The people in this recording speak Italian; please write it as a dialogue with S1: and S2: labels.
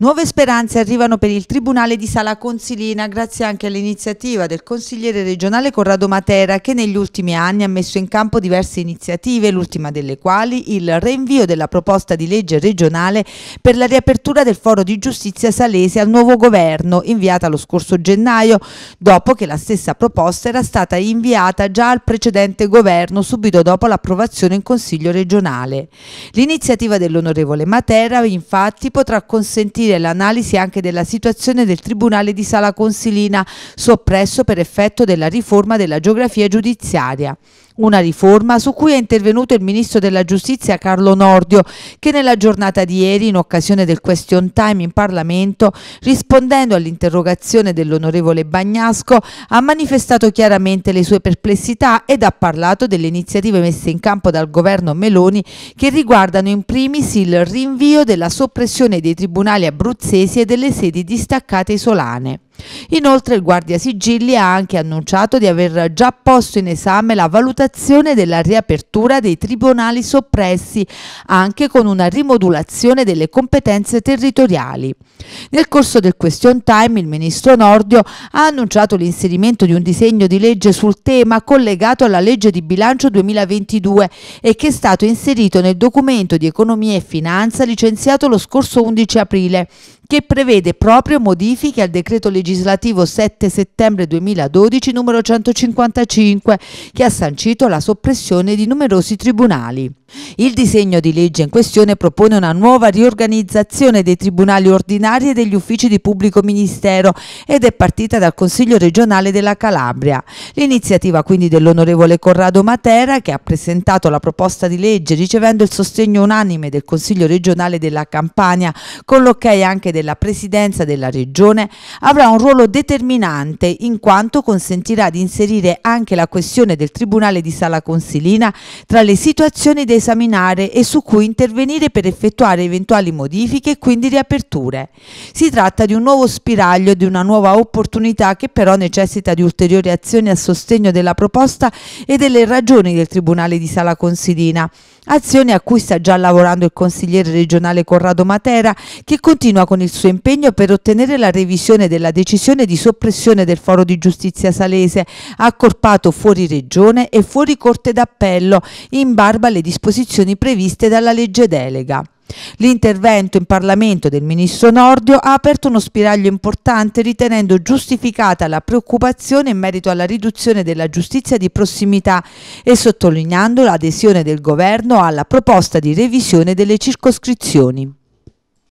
S1: Nuove speranze arrivano per il Tribunale di Sala Consilina grazie anche all'iniziativa del consigliere regionale Corrado Matera che negli ultimi anni ha messo in campo diverse iniziative, l'ultima delle quali il rinvio della proposta di legge regionale per la riapertura del foro di giustizia salese al nuovo governo inviata lo scorso gennaio dopo che la stessa proposta era stata inviata già al precedente governo subito dopo l'approvazione in Consiglio regionale. L'iniziativa dell'onorevole Matera infatti potrà consentire approfondire l'analisi anche della situazione del Tribunale di Sala Consilina, soppresso per effetto della riforma della geografia giudiziaria. Una riforma su cui è intervenuto il ministro della giustizia Carlo Nordio che nella giornata di ieri in occasione del question time in Parlamento rispondendo all'interrogazione dell'onorevole Bagnasco ha manifestato chiaramente le sue perplessità ed ha parlato delle iniziative messe in campo dal governo Meloni che riguardano in primis il rinvio della soppressione dei tribunali abruzzesi e delle sedi distaccate isolane. Inoltre il guardia sigilli ha anche annunciato di aver già posto in esame la valutazione della riapertura dei tribunali soppressi, anche con una rimodulazione delle competenze territoriali. Nel corso del question time il ministro Nordio ha annunciato l'inserimento di un disegno di legge sul tema collegato alla legge di bilancio 2022 e che è stato inserito nel documento di economia e finanza licenziato lo scorso 11 aprile che prevede proprio modifiche al decreto legislativo 7 settembre 2012 numero 155 che ha sancito la soppressione di numerosi tribunali. Il disegno di legge in questione propone una nuova riorganizzazione dei tribunali ordinari e degli uffici di pubblico ministero ed è partita dal Consiglio regionale della Calabria. L'iniziativa quindi dell'onorevole Corrado Matera che ha presentato la proposta di legge ricevendo il sostegno unanime del Consiglio regionale della Campania con l'ok anche della Presidenza della Regione avrà un ruolo determinante in quanto consentirà di inserire anche la questione del Tribunale di Sala Consilina tra le situazioni dei esaminare e su cui intervenire per effettuare eventuali modifiche e quindi riaperture. Si tratta di un nuovo spiraglio di una nuova opportunità che però necessita di ulteriori azioni a sostegno della proposta e delle ragioni del Tribunale di Sala Consilina azione a cui sta già lavorando il consigliere regionale Corrado Matera che continua con il suo impegno per ottenere la revisione della decisione di soppressione del foro di giustizia salese accorpato fuori regione e fuori corte d'appello in barba alle disposizioni previste dalla legge delega. L'intervento in Parlamento del ministro Nordio ha aperto uno spiraglio importante ritenendo giustificata la preoccupazione in merito alla riduzione della giustizia di prossimità e sottolineando l'adesione del governo alla proposta di revisione delle circoscrizioni.